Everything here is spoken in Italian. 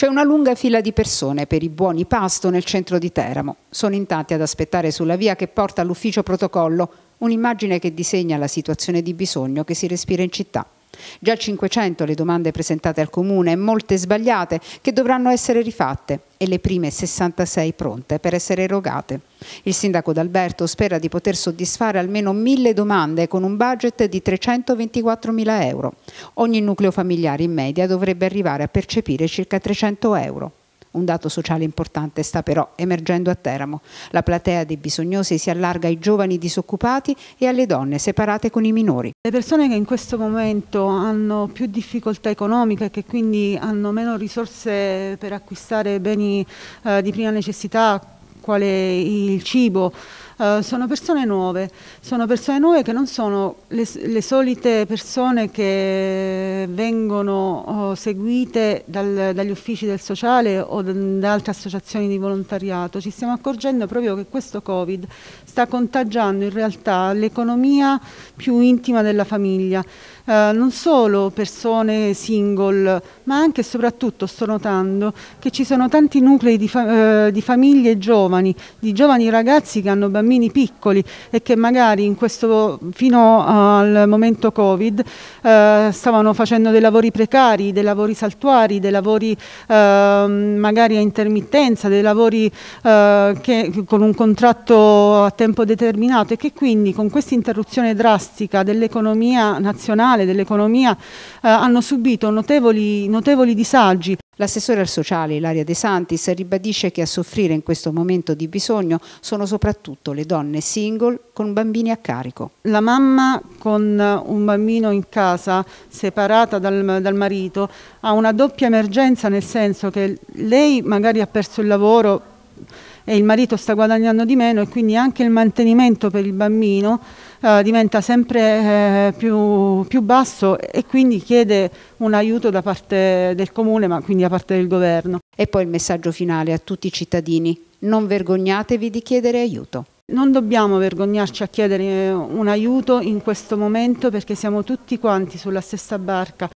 C'è una lunga fila di persone per i buoni pasto nel centro di Teramo. Sono in tanti ad aspettare sulla via che porta all'ufficio protocollo, un'immagine che disegna la situazione di bisogno che si respira in città. Già 500 le domande presentate al Comune, molte sbagliate che dovranno essere rifatte e le prime 66 pronte per essere erogate. Il sindaco D'Alberto spera di poter soddisfare almeno mille domande con un budget di 324 mila euro. Ogni nucleo familiare in media dovrebbe arrivare a percepire circa 300 euro. Un dato sociale importante sta però emergendo a Teramo. La platea dei bisognosi si allarga ai giovani disoccupati e alle donne separate con i minori. Le persone che in questo momento hanno più difficoltà economiche e che quindi hanno meno risorse per acquistare beni eh, di prima necessità, quale il cibo, eh, sono persone nuove, sono persone nuove che non sono le, le solite persone che vengono uh, seguite dal, dagli uffici del sociale o da, da altre associazioni di volontariato. Ci stiamo accorgendo proprio che questo Covid sta contagiando in realtà l'economia più intima della famiglia. Uh, non solo persone single, ma anche e soprattutto sto notando che ci sono tanti nuclei di, fa eh, di famiglie giovani, di giovani ragazzi che hanno bambini bambini piccoli e che magari in questo, fino al momento Covid eh, stavano facendo dei lavori precari, dei lavori saltuari, dei lavori eh, magari a intermittenza, dei lavori eh, che, con un contratto a tempo determinato e che quindi con questa interruzione drastica dell'economia nazionale, dell'economia, eh, hanno subito notevoli, notevoli disagi. L'assessore al sociale Ilaria De Santis ribadisce che a soffrire in questo momento di bisogno sono soprattutto le donne single con bambini a carico. La mamma con un bambino in casa separata dal, dal marito ha una doppia emergenza nel senso che lei magari ha perso il lavoro e il marito sta guadagnando di meno e quindi anche il mantenimento per il bambino eh, diventa sempre eh, più, più, basso e quindi chiede un aiuto da parte del comune ma quindi da parte del governo. E poi il messaggio finale a tutti i cittadini, non vergognatevi di chiedere aiuto. Non dobbiamo vergognarci a chiedere eh, un aiuto in questo momento perché siamo tutti quanti sulla stessa barca.